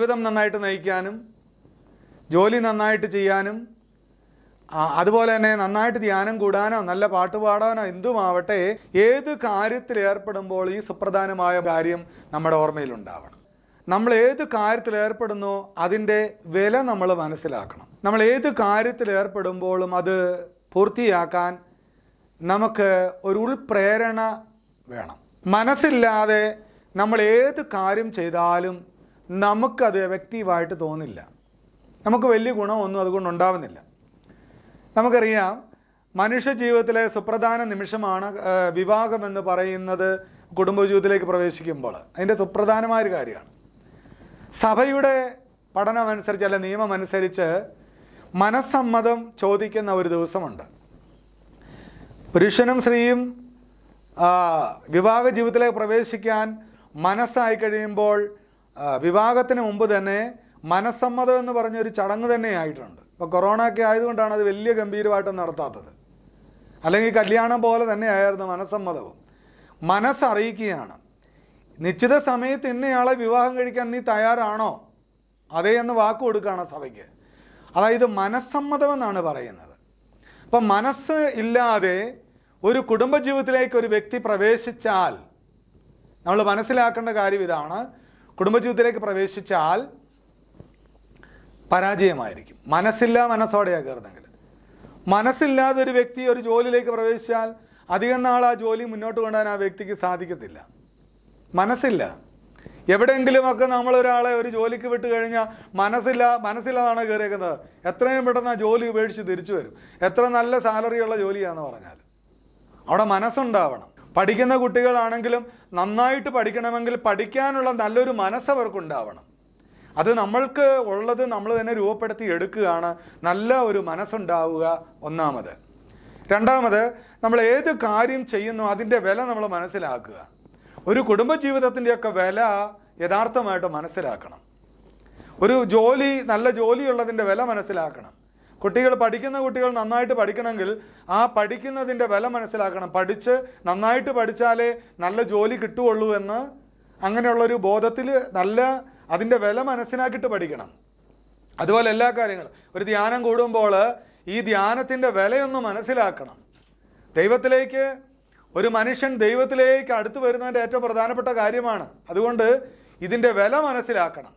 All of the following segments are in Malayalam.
ജീവിതം നന്നായിട്ട് നയിക്കാനും ജോലി നന്നായിട്ട് ചെയ്യാനും അതുപോലെ തന്നെ നന്നായിട്ട് ധ്യാനം കൂടാനോ നല്ല പാട്ട് പാടാനോ എന്തുമാവട്ടെ ഏത് കാര്യത്തിൽ ഏർപ്പെടുമ്പോൾ ഈ സുപ്രധാനമായ കാര്യം നമ്മുടെ ഓർമ്മയിലുണ്ടാവണം നമ്മൾ ഏത് കാര്യത്തിൽ ഏർപ്പെടുന്നോ അതിൻ്റെ വില നമ്മൾ മനസ്സിലാക്കണം നമ്മൾ ഏത് കാര്യത്തിൽ ഏർപ്പെടുമ്പോഴും അത് പൂർത്തിയാക്കാൻ നമുക്ക് ഒരു ഉൾപ്രേരണ വേണം മനസ്സില്ലാതെ നമ്മൾ ഏത് കാര്യം ചെയ്താലും നമുക്കത് എഫക്റ്റീവായിട്ട് തോന്നില്ല നമുക്ക് വലിയ ഗുണമൊന്നും അതുകൊണ്ട് ഉണ്ടാവുന്നില്ല നമുക്കറിയാം മനുഷ്യ ജീവിതത്തിലെ സുപ്രധാന നിമിഷമാണ് വിവാഹമെന്ന് പറയുന്നത് കുടുംബജീവിതത്തിലേക്ക് പ്രവേശിക്കുമ്പോൾ അതിൻ്റെ സുപ്രധാനമായ ഒരു കാര്യമാണ് സഭയുടെ പഠനമനുസരിച്ച് അല്ലെ നിയമം അനുസരിച്ച് മനസ്സമ്മതം ചോദിക്കുന്ന ഒരു ദിവസമുണ്ട് പുരുഷനും സ്ത്രീയും വിവാഹ ജീവിതത്തിലേക്ക് പ്രവേശിക്കാൻ മനസ്സായി കഴിയുമ്പോൾ വിവാഹത്തിന് മുമ്പ് തന്നെ മനസ്സമ്മതം എന്ന് പറഞ്ഞൊരു ചടങ്ങ് തന്നെ ആയിട്ടുണ്ട് ഇപ്പോൾ കൊറോണ ഒക്കെ ആയതുകൊണ്ടാണ് അത് വലിയ ഗംഭീരമായിട്ട് നടത്താത്തത് അല്ലെങ്കിൽ കല്യാണം പോലെ തന്നെയായിരുന്നു മനസ്സമ്മതവും മനസ്സറിയിക്കുകയാണ് നിശ്ചിത സമയത്ത് ഇന്നയാളെ വിവാഹം കഴിക്കാൻ നീ തയ്യാറാണോ അതേ എന്ന് വാക്ക് കൊടുക്കുകയാണ് സഭയ്ക്ക് അതായത് മനസ്സമ്മതമെന്നാണ് പറയുന്നത് അപ്പം മനസ്സ് ഇല്ലാതെ ഒരു കുടുംബജീവിതത്തിലേക്ക് ഒരു വ്യക്തി പ്രവേശിച്ചാൽ നമ്മൾ മനസ്സിലാക്കേണ്ട കാര്യം ഇതാണ് കുടുംബജീവിതത്തിലേക്ക് പ്രവേശിച്ചാൽ പരാജയമായിരിക്കും മനസ്സില്ല മനസ്സോടെയാണ് കയറുന്നെങ്കിൽ മനസ്സില്ലാതെ ഒരു വ്യക്തി ഒരു ജോലിയിലേക്ക് പ്രവേശിച്ചാൽ അധികം നാൾ ആ ജോലി മുന്നോട്ട് കൊണ്ടുപോകാൻ ആ വ്യക്തിക്ക് സാധിക്കത്തില്ല മനസ്സില്ല എവിടെയെങ്കിലുമൊക്കെ നമ്മൾ ഒരാളെ ഒരു ജോലിക്ക് വിട്ട് കഴിഞ്ഞാൽ മനസ്സില്ല മനസ്സില്ലാതാണ് കയറിയേക്കുന്നത് എത്രയും പെട്ടെന്ന് ആ ജോലി ഉപേക്ഷിച്ച് തിരിച്ചു വരും എത്ര നല്ല സാലറിയുള്ള ജോലിയാണെന്ന് പറഞ്ഞാൽ അവിടെ മനസ്സുണ്ടാവണം പഠിക്കുന്ന കുട്ടികളാണെങ്കിലും നന്നായിട്ട് പഠിക്കണമെങ്കിൽ പഠിക്കാനുള്ള നല്ലൊരു മനസ്സവർക്കുണ്ടാവണം അത് നമ്മൾക്ക് ഉള്ളത് നമ്മൾ തന്നെ രൂപപ്പെടുത്തി എടുക്കുകയാണ് നല്ല ഒരു മനസ്സുണ്ടാവുക ഒന്നാമത് രണ്ടാമത് നമ്മൾ ഏത് കാര്യം ചെയ്യുന്നു അതിൻ്റെ വില നമ്മൾ മനസ്സിലാക്കുക ഒരു കുടുംബജീവിതത്തിൻ്റെയൊക്കെ വില യഥാർത്ഥമായിട്ട് മനസ്സിലാക്കണം ഒരു ജോലി നല്ല ജോലിയുള്ളതിൻ്റെ വില മനസ്സിലാക്കണം കുട്ടികൾ പഠിക്കുന്ന കുട്ടികൾ നന്നായിട്ട് പഠിക്കണമെങ്കിൽ ആ പഠിക്കുന്നതിൻ്റെ വില മനസ്സിലാക്കണം പഠിച്ച് നന്നായിട്ട് പഠിച്ചാലേ നല്ല ജോലി കിട്ടുകയുള്ളൂ എന്ന് അങ്ങനെയുള്ളൊരു ബോധത്തിൽ നല്ല അതിൻ്റെ വില മനസ്സിലാക്കിയിട്ട് പഠിക്കണം അതുപോലെ എല്ലാ കാര്യങ്ങളും ഒരു ധ്യാനം കൂടുമ്പോൾ ഈ ധ്യാനത്തിൻ്റെ വിലയൊന്ന് മനസ്സിലാക്കണം ദൈവത്തിലേക്ക് ഒരു മനുഷ്യൻ ദൈവത്തിലേക്ക് അടുത്ത് വരുന്നതിൻ്റെ ഏറ്റവും പ്രധാനപ്പെട്ട കാര്യമാണ് അതുകൊണ്ട് ഇതിൻ്റെ വില മനസ്സിലാക്കണം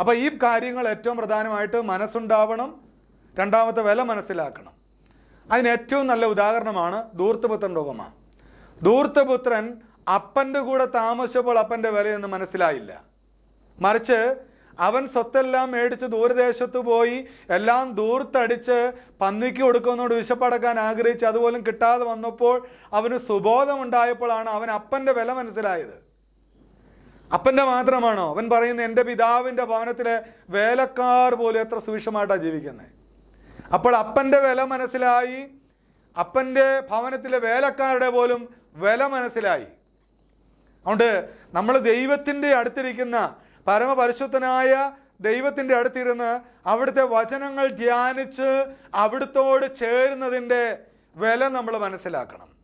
അപ്പോൾ ഈ കാര്യങ്ങൾ ഏറ്റവും പ്രധാനമായിട്ട് മനസ്സുണ്ടാവണം രണ്ടാമത്തെ വില മനസ്സിലാക്കണം അതിന് ഏറ്റവും നല്ല ഉദാഹരണമാണ് ദൂർത്തപുത്രൻ്റെ ഉപമ ദൂർത്തപുത്രൻ അപ്പൻ്റെ കൂടെ താമസിച്ചപ്പോൾ അപ്പൻ്റെ വിലയൊന്നും മനസ്സിലായില്ല മറിച്ച് അവൻ സ്വത്തെല്ലാം മേടിച്ച് ദൂരദേശത്ത് പോയി എല്ലാം ദൂർത്തടിച്ച് പന്നിക്ക് കൊടുക്കുന്നതോട് വിശപ്പടക്കാൻ ആഗ്രഹിച്ച് അതുപോലും കിട്ടാതെ വന്നപ്പോൾ അവന് സുബോധമുണ്ടായപ്പോഴാണ് അവൻ അപ്പൻ്റെ വില മനസ്സിലായത് അപ്പൻ്റെ മാത്രമാണോ അവൻ പറയുന്നത് എൻ്റെ പിതാവിൻ്റെ ഭവനത്തിലെ വേലക്കാർ പോലും എത്ര സുവിഷമായിട്ടാണ് ജീവിക്കുന്നത് അപ്പോൾ അപ്പൻ്റെ വില മനസ്സിലായി അപ്പൻ്റെ ഭവനത്തിലെ വേലക്കാരുടെ പോലും വില മനസ്സിലായി അതുകൊണ്ട് നമ്മൾ ദൈവത്തിൻ്റെ അടുത്തിരിക്കുന്ന പരമപരിശുദ്ധനായ ദൈവത്തിൻ്റെ അടുത്തിരുന്ന് അവിടുത്തെ വചനങ്ങൾ ധ്യാനിച്ച് അവിടുത്തോട് ചേരുന്നതിൻ്റെ വില നമ്മൾ മനസ്സിലാക്കണം